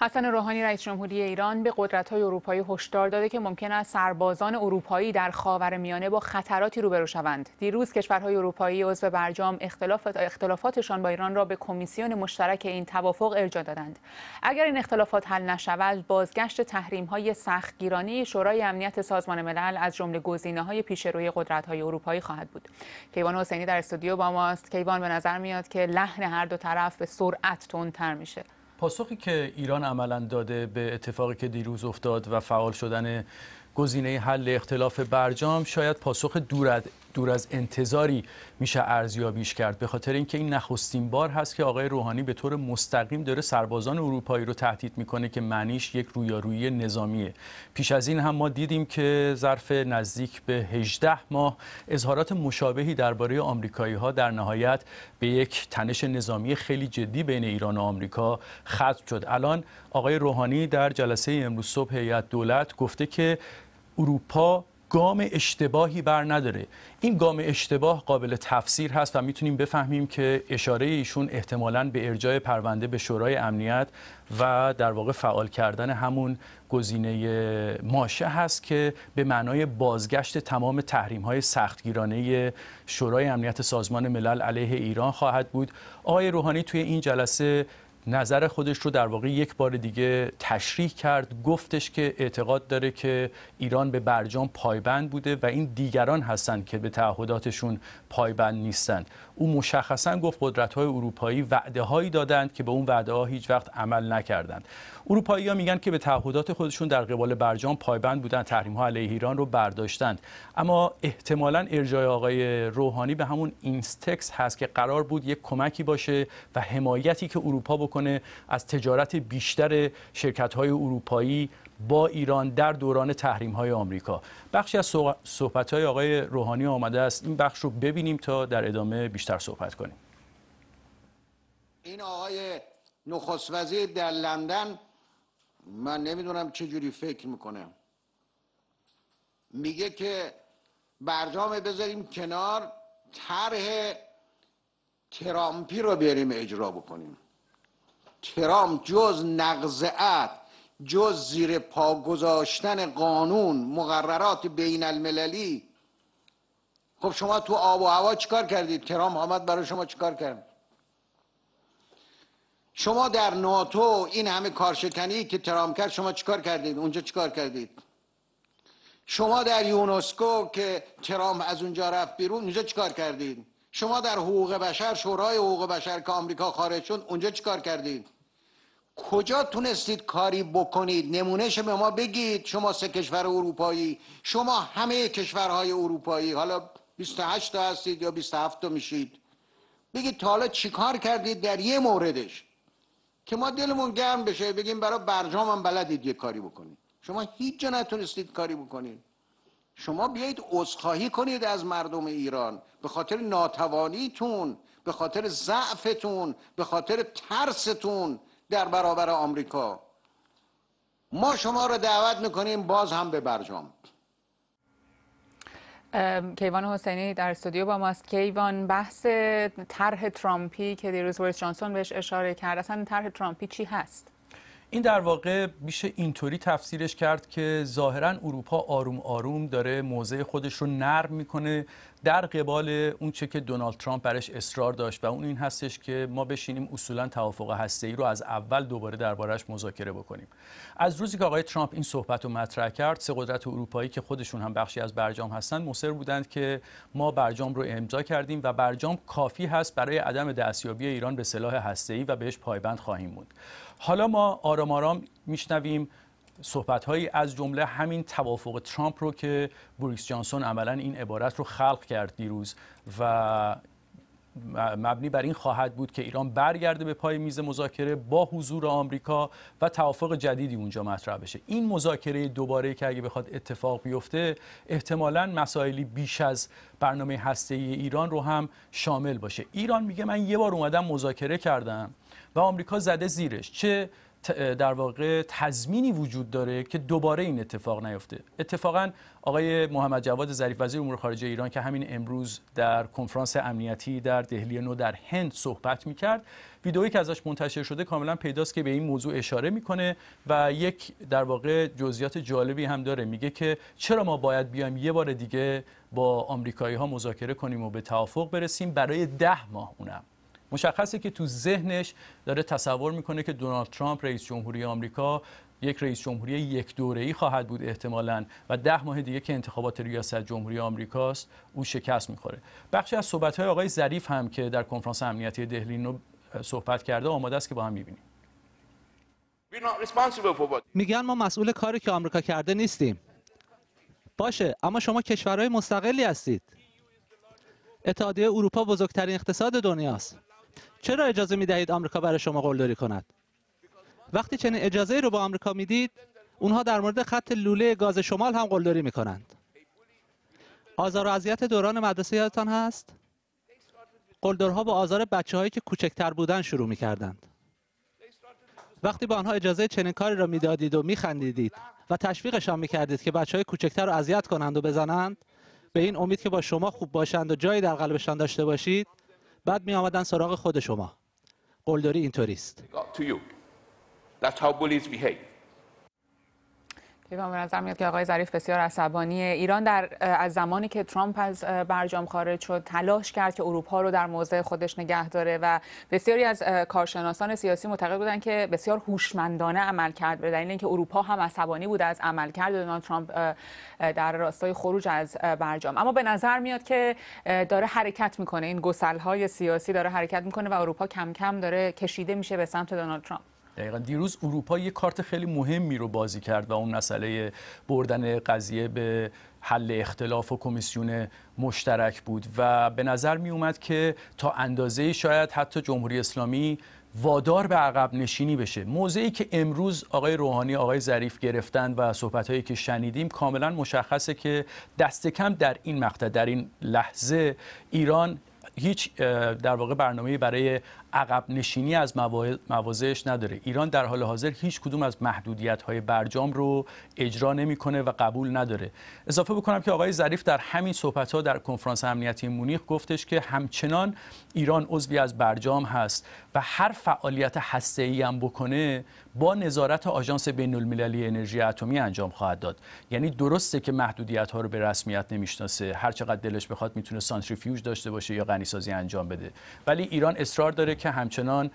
حسن روحانی رئیس جمهوری ایران به های اروپایی هشدار داده که ممکن است سربازان اروپایی در میانه با خطراتی روبرو شوند. دیروز کشورهای اروپایی عضو برجام اختلافات اختلافاتشان با ایران را به کمیسیون مشترک این توافق ارجا دادند. اگر این اختلافات حل نشود، بازگشت تحریم‌های گیرانی شورای امنیت سازمان ملل از جمله روی پیشروی قدرت‌های اروپایی خواهد بود. کیوان حسینی در استودیو با ماست. کیوان به نظر میاد که لحن هر دو طرف به سرعت تندتر میشه. پاسخی که ایران عملا داده به اتفاقی که دیروز افتاد و فعال شدن گزینه حل اختلاف برجام شاید پاسخ دور دور از انتظاری میشه ارزیابیش کرد به خاطر اینکه این نخستین بار هست که آقای روحانی به طور مستقیم داره سربازان اروپایی رو تهدید میکنه که معنیش یک رویارویی نظامیه پیش از این هم ما دیدیم که ظرف نزدیک به 18 ماه اظهارات مشابهی درباره آمریکایی ها در نهایت به یک تنش نظامی خیلی جدی بین ایران و آمریکا ختم شد الان آقای روحانی در جلسه امروز صبح هیئت دولت گفته که اروپا گام اشتباهی بر نداره این گام اشتباه قابل تفسیر هست و میتونیم بفهمیم که اشاره ایشون احتمالا به ارجاع پرونده به شورای امنیت و در واقع فعال کردن همون گزینه ماشه هست که به معنای بازگشت تمام تحریم های سختگیرانه شورای امنیت سازمان ملل علیه ایران خواهد بود آقای روحانی توی این جلسه نظر خودش رو در واقع یک بار دیگه تشریح کرد گفتش که اعتقاد داره که ایران به برجام پایبند بوده و این دیگران هستند که به تعهداتشون پایبند نیستند او مشخصا گفت قدرت های اروپایی وعده هایی دادند که به اون وعده ها هیچ وقت عمل نکردند اروپایی ها میگن که به تعهدات خودشون در قبال برجام پایبند بودن تحریم ها علیه ایران رو برداشتند اما احتمالا ارجای آقای روحانی به همون اینستکس هست که قرار بود یک کمکی باشه و حمایتی که اروپا از تجارت بیشتر شرکت های اروپایی با ایران در دوران تحریم های آمریکا بخشی از صحبت های آقای روحانی آمده است این بخش رو ببینیم تا در ادامه بیشتر صحبت کنیم این آقای نخست وزیر در لندن من نمیدونم چه جوری فکر میکنه میگه که برجام بذاریم کنار طرح ترامپی رو بیاریم اجرا بکنیم ترام جز نقضعت جز زیر پا گذاشتن قانون مقررات بین المللی خب شما تو آب و هوا چیکار کردید ترام آمد برای شما چیکار کرد شما در ناتو این همه کارشکنی که ترام کرد شما چیکار کردید اونجا چیکار کردید شما در یونسکو که ترام از اونجا رفت بیرون اونجا چیکار کردید شما در حقوق بشر شورای حقوق بشر که آمریکا خارج شد اونجا چیکار کردید کجا تونستید کاری بکنید نمونهش به ما بگید شما سه کشور اروپایی شما همه کشورهای اروپایی حالا 28 تا هستید یا 27 تا میشید بگید تا حالا چیکار کردید در یه موردش که ما دلمون گرم بشه بگیم برای برجام هم بلدید یه کاری بکنید شما هیچ جا نتونستید کاری بکنید شما بیایید عذرخواهی کنید از مردم ایران به خاطر ناتوانیتون به خاطر ضعفتون به خاطر ترستون در برابر آمریکا ما شما رو دعوت میکنیم باز هم به برجام کیوان حسینی در استودیو با ماست کیوان بحث طرح ترامپی که دیروز بوریس جانسون بهش اشاره کرد اصلا طرح ترامپی چی هست این در واقع میشه اینطوری تفسیرش کرد که ظاهرا اروپا آروم آروم داره موضع خودش رو نرم میکنه در قبال اون چه که دونالد ترامپ برش اصرار داشت و اون این هستش که ما بشینیم اصولا توافق هسته‌ای رو از اول دوباره دربارش مذاکره بکنیم از روزی که آقای ترامپ این صحبت رو مطرح کرد سه قدرت اروپایی که خودشون هم بخشی از برجام هستن مصر بودند که ما برجام رو امضا کردیم و برجام کافی هست برای عدم دستیابی ایران به سلاح هسته‌ای و بهش پایبند خواهیم بود. حالا ما آرام آرام میشنویم صحبت هایی از جمله همین توافق ترامپ رو که بوریس جانسون عملا این عبارت رو خلق کرد دیروز و مبنی بر این خواهد بود که ایران برگرده به پای میز مذاکره با حضور آمریکا و توافق جدیدی اونجا مطرح بشه این مذاکره دوباره که اگه بخواد اتفاق بیفته احتمالا مسائلی بیش از برنامه هسته ایران رو هم شامل باشه ایران میگه من یه بار اومدم مذاکره کردم و آمریکا زده زیرش چه در واقع تضمینی وجود داره که دوباره این اتفاق نیفته اتفاقا آقای محمد جواد ظریف وزیر امور خارجه ایران که همین امروز در کنفرانس امنیتی در دهلی نو در هند صحبت میکرد ویدئویی که ازش منتشر شده کاملا پیداست که به این موضوع اشاره میکنه و یک در واقع جزئیات جالبی هم داره میگه که چرا ما باید بیایم یه بار دیگه با آمریکایی مذاکره کنیم و به توافق برسیم برای ده ماه اونم مشخصه که تو ذهنش داره تصور میکنه که دونالد ترامپ رئیس جمهوری آمریکا یک رئیس جمهوری یک دوره ای خواهد بود احتمالا و ده ماه دیگه که انتخابات ریاست جمهوری آمریکاست او شکست میخوره بخشی از صحبت های آقای ظریف هم که در کنفرانس امنیتی دهلینو صحبت کرده آماده است که با هم میبینیم میگن ما مسئول کاری که آمریکا کرده نیستیم باشه اما شما کشورهای مستقلی هستید اتحادیه اروپا بزرگترین اقتصاد دنیاست چرا اجازه می دهید آمریکا برای شما قلدری کند وقتی چنین اجازه رو به آمریکا میدید اونها در مورد خط لوله گاز شمال هم قلدری می کنند آزار و اذیت دوران مدرسه یادتان هست قلدرها با آزار بچه هایی که کوچکتر بودن شروع می کردند. وقتی به آنها اجازه چنین کاری را میدادید و میخندیدید و تشویقشان میکردید که بچه های کوچکتر را اذیت کنند و بزنند به این امید که با شما خوب باشند و جایی در قلبشان داشته باشید بعد می آمدن سراغ خود شما قلدری اینطوریست. That's به نظر میاد که آقای ظریف بسیار عصبانی ایران در از زمانی که ترامپ از برجام خارج شد تلاش کرد که اروپا رو در موضع خودش نگه داره و بسیاری از کارشناسان سیاسی معتقد بودن که بسیار هوشمندانه عمل کرد به دلیل اینکه اروپا هم عصبانی بود از کرد دونالد ترامپ در راستای خروج از برجام اما به نظر میاد که داره حرکت میکنه این گسل های سیاسی داره حرکت میکنه و اروپا کم کم داره کشیده میشه به سمت دونالد ترامپ دقیقا دیروز اروپا یک کارت خیلی مهمی رو بازی کرد و اون مسئله بردن قضیه به حل اختلاف و کمیسیون مشترک بود و به نظر می اومد که تا اندازه شاید حتی جمهوری اسلامی وادار به عقب نشینی بشه موضعی که امروز آقای روحانی آقای ظریف گرفتن و هایی که شنیدیم کاملا مشخصه که دست کم در این مقطع در این لحظه ایران هیچ در واقع برنامه برای عقب نشینی از مواضعش نداره ایران در حال حاضر هیچ کدوم از محدودیت های برجام رو اجرا نمیکنه و قبول نداره اضافه بکنم که آقای ظریف در همین صحبت ها در کنفرانس امنیتی مونیخ گفتش که همچنان ایران عضوی از برجام هست و هر فعالیت ای هم بکنه با نظارت آژانس بین المللی انرژی اتمی انجام خواهد داد یعنی درسته که محدودیت ها رو به رسمیت نمیشناسه هر چقدر دلش بخواد میتونه سانتریفیوژ داشته باشه یا غنی سازی انجام بده ولی ایران اصرار داره که همچنان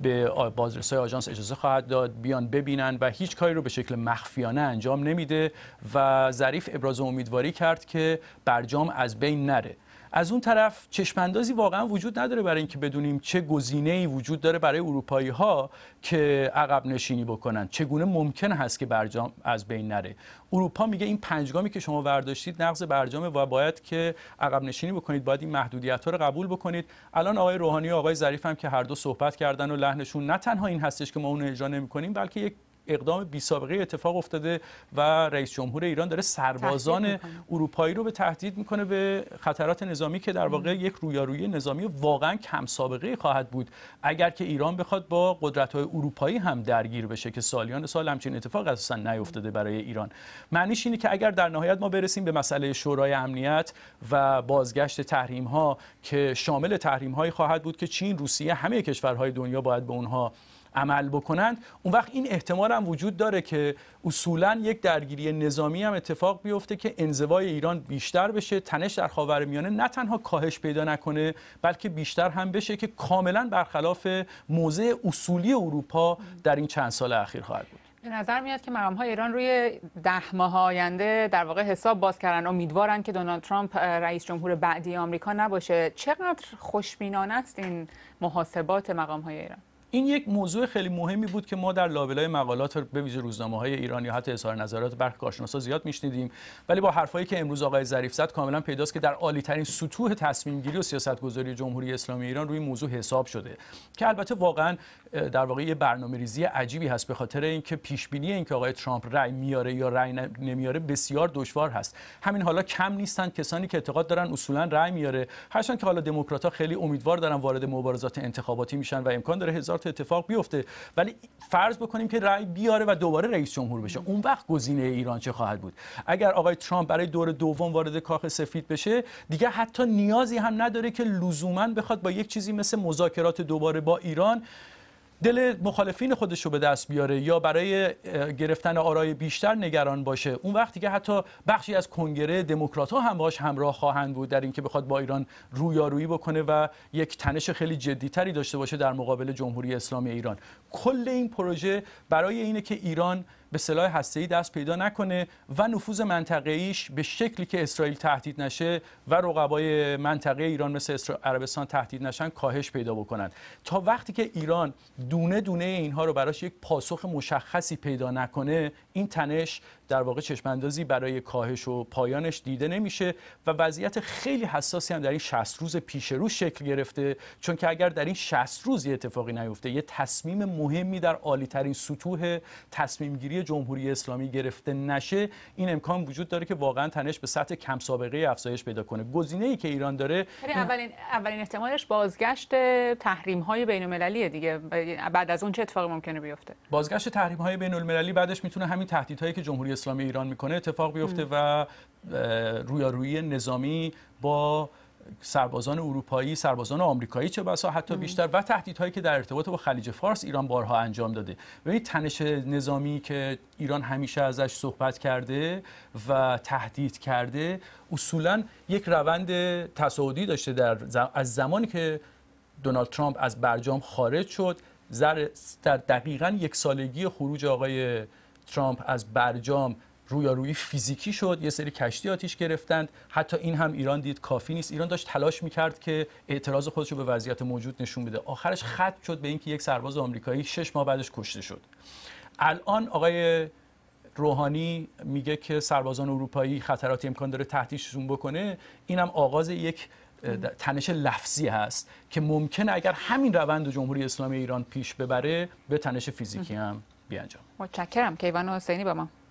به بازرسای آژانس اجازه خواهد داد بیان ببینن و هیچ کاری رو به شکل مخفیانه انجام نمیده و ظریف ابراز امیدواری کرد که برجام از بین نره از اون طرف چشماندازی واقعا وجود نداره برای اینکه بدونیم چه گزینه‌ای وجود داره برای اروپایی ها که عقب نشینی بکنن چگونه ممکن هست که برجام از بین نره اروپا میگه این پنجگامی که شما برداشتید نقض برجامه و باید که عقب نشینی بکنید باید این محدودیت ها رو قبول بکنید الان آقای روحانی و آقای ظریف هم که هر دو صحبت کردن و لحنشون نه تنها این هستش که ما اون اجرا نمی‌کنیم بلکه یک اقدام بی سابقه اتفاق افتاده و رئیس جمهور ایران داره سربازان اروپایی رو به تهدید میکنه به خطرات نظامی که در واقع یک رویارویی نظامی واقعا کم سابقه خواهد بود اگر که ایران بخواد با قدرت های اروپایی هم درگیر بشه که سالیان سال همچین اتفاق اساسا نیفتاده برای ایران معنیش اینه که اگر در نهایت ما برسیم به مسئله شورای امنیت و بازگشت تحریم ها که شامل تحریم هایی خواهد بود که چین روسیه همه کشورهای دنیا باید به اونها عمل بکنند اون وقت این احتمال هم وجود داره که اصولا یک درگیری نظامی هم اتفاق بیفته که انزوای ایران بیشتر بشه تنش در میانه نه تنها کاهش پیدا نکنه بلکه بیشتر هم بشه که کاملا برخلاف موضع اصولی اروپا در این چند سال اخیر خواهد بود به نظر میاد که مقام های ایران روی ده ماه آینده در واقع حساب باز کردن امیدوارن که دونالد ترامپ رئیس جمهور بعدی آمریکا نباشه چقدر خوشبینانه است این محاسبات مقام های ایران این یک موضوع خیلی مهمی بود که ما در لابلای مقالات به ویژه روزنامه های ایرانی یا حتی اظهار نظرات برخی کارشناسا زیاد میشنیدیم ولی با حرفایی که امروز آقای ظریف زد کاملا پیداست که در عالی ترین سطوح تصمیم گیری و سیاست گذاری جمهوری اسلامی ایران روی موضوع حساب شده که البته واقعا در واقع یه برنامه ریزی عجیبی هست به خاطر اینکه پیش بینی اینکه آقای ترامپ رأی میاره یا رأی نمیاره بسیار دشوار هست همین حالا کم نیستند کسانی که اعتقاد دارن اصولا رأی میاره هرچند که حالا دموکرات خیلی امیدوار دارن وارد مبارزات انتخاباتی میشن و امکان داره هزار اتفاق بیفته ولی فرض بکنیم که رأی بیاره و دوباره رئیس جمهور بشه اون وقت گزینه ایران چه خواهد بود اگر آقای ترامپ برای دور دوم وارد کاخ سفید بشه دیگه حتی نیازی هم نداره که لزوما بخواد با یک چیزی مثل مذاکرات دوباره با ایران دل مخالفین خودش رو به دست بیاره یا برای گرفتن آرای بیشتر نگران باشه اون وقتی که حتی بخشی از کنگره دموکرات ها هم باش همراه خواهند بود در اینکه بخواد با ایران رویارویی بکنه و یک تنش خیلی جدیتری داشته باشه در مقابل جمهوری اسلامی ایران کل این پروژه برای اینه که ایران به سلاح هسته‌ای دست پیدا نکنه و نفوذ منطقه‌ایش به شکلی که اسرائیل تهدید نشه و رقبای منطقه ایران مثل عربستان تهدید نشن کاهش پیدا بکنند تا وقتی که ایران دونه دونه اینها رو براش یک پاسخ مشخصی پیدا نکنه این تنش در واقع چشماندازی برای کاهش و پایانش دیده نمیشه و وضعیت خیلی حساسی هم در این 60 روز پیش رو شکل گرفته چون که اگر در این 60 روز یه اتفاقی نیفته یه تصمیم مهمی در عالی ترین سطوح تصمیم گیری جمهوری اسلامی گرفته نشه این امکان وجود داره که واقعا تنش به سطح کم سابقه افزایش پیدا کنه گزینه ای که ایران داره اولین اولین احتمالش بازگشت تحریم های بین المللی دیگه بعد از اون چه اتفاقی ممکنه بیفته بازگشت تحریم های بین المللی بعدش میتونه همین تهدیدهایی که جمهوری اسلامی ایران میکنه اتفاق بیفته و روی نظامی با سربازان اروپایی، سربازان آمریکایی چه بسا حتی بیشتر و تهدیدهایی که در ارتباط با خلیج فارس ایران بارها انجام داده. این تنش نظامی که ایران همیشه ازش صحبت کرده و تهدید کرده اصولا یک روند تصاعدی داشته در از زمانی که دونالد ترامپ از برجام خارج شد در دقیقا یک سالگی خروج آقای ترامپ از برجام رویارویی فیزیکی شد یه سری کشتی آتیش گرفتند حتی این هم ایران دید کافی نیست ایران داشت تلاش میکرد که اعتراض خودش رو به وضعیت موجود نشون بده آخرش خط شد به اینکه یک سرباز آمریکایی شش ماه بعدش کشته شد الان آقای روحانی میگه که سربازان اروپایی خطراتی امکان داره تهدیدشون بکنه این هم آغاز یک تنش لفظی هست که ممکنه اگر همین روند جمهوری اسلامی ایران پیش ببره به تنش فیزیکی هم بیانجام متشکرم کیوان حسینی با ما